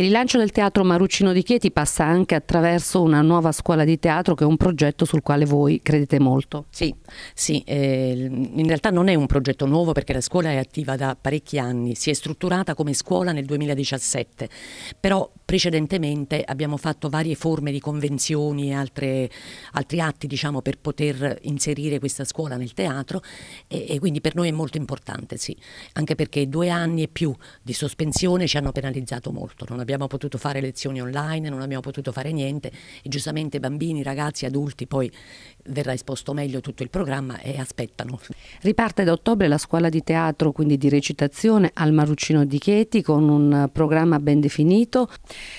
Il rilancio del teatro Maruccino di Chieti passa anche attraverso una nuova scuola di teatro che è un progetto sul quale voi credete molto. Sì, sì eh, in realtà non è un progetto nuovo perché la scuola è attiva da parecchi anni, si è strutturata come scuola nel 2017, però precedentemente abbiamo fatto varie forme di convenzioni e altre, altri atti diciamo, per poter inserire questa scuola nel teatro e, e quindi per noi è molto importante, sì, anche perché due anni e più di sospensione ci hanno penalizzato molto, non abbiamo potuto fare lezioni online, non abbiamo potuto fare niente e giustamente bambini, ragazzi, adulti, poi verrà esposto meglio tutto il programma e aspettano. Riparte da ottobre la scuola di teatro, quindi di recitazione al Maruccino di Chieti con un programma ben definito.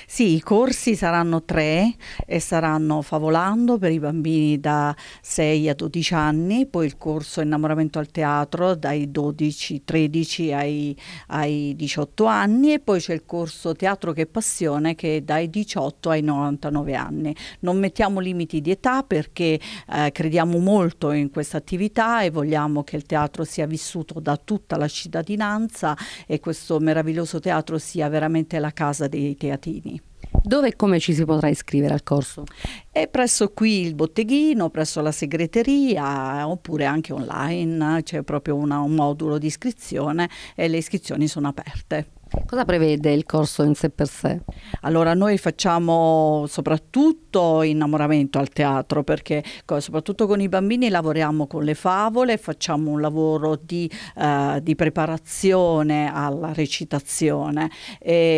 Sì, i corsi saranno tre e saranno Favolando per i bambini da 6 a 12 anni, poi il corso Innamoramento al teatro dai 12-13 ai, ai 18 anni e poi c'è il corso Teatro che passione che è dai 18 ai 99 anni. Non mettiamo limiti di età perché eh, crediamo molto in questa attività e vogliamo che il teatro sia vissuto da tutta la cittadinanza e questo meraviglioso teatro sia veramente la casa dei teatri Martini. Dove e come ci si potrà iscrivere al corso? È presso qui il botteghino, presso la segreteria oppure anche online, c'è proprio una, un modulo di iscrizione e le iscrizioni sono aperte. Cosa prevede il corso in sé per sé? Allora noi facciamo soprattutto innamoramento al teatro perché soprattutto con i bambini lavoriamo con le favole, facciamo un lavoro di, eh, di preparazione alla recitazione.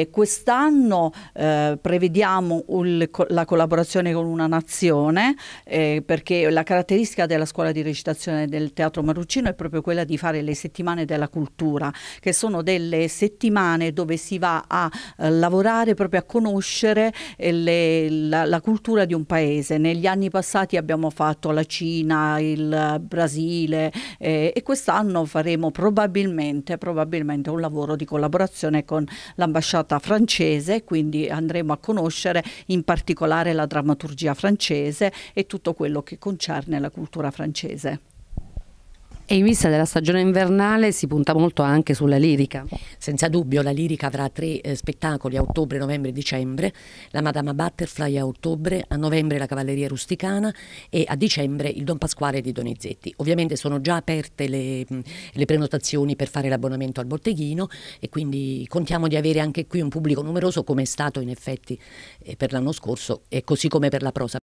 quest'anno eh, prevediamo un, la collaborazione con una nazione eh, perché la caratteristica della scuola di recitazione del teatro Maruccino è proprio quella di fare le settimane della cultura che sono delle settimane settimane dove si va a eh, lavorare proprio a conoscere eh, le, la, la, cultura di un paese. Negli anni passati abbiamo fatto la Cina, il Brasile eh, e quest'anno faremo probabilmente, probabilmente un lavoro di collaborazione con l'ambasciata francese, quindi andremo a conoscere in particolare la drammaturgia francese e tutto quello che concerne la cultura francese. E in vista della stagione invernale si punta molto anche sulla lirica. Senza dubbio la lirica avrà tre eh, spettacoli a ottobre, novembre e dicembre, la Madama Butterfly a ottobre, a novembre la Cavalleria Rusticana e a dicembre il Don Pasquale di Donizetti. Ovviamente sono già aperte le, mm, le prenotazioni per fare l'abbonamento al botteghino e quindi contiamo di avere anche qui un pubblico numeroso come è stato in effetti eh, per l'anno scorso e così come per la prosa.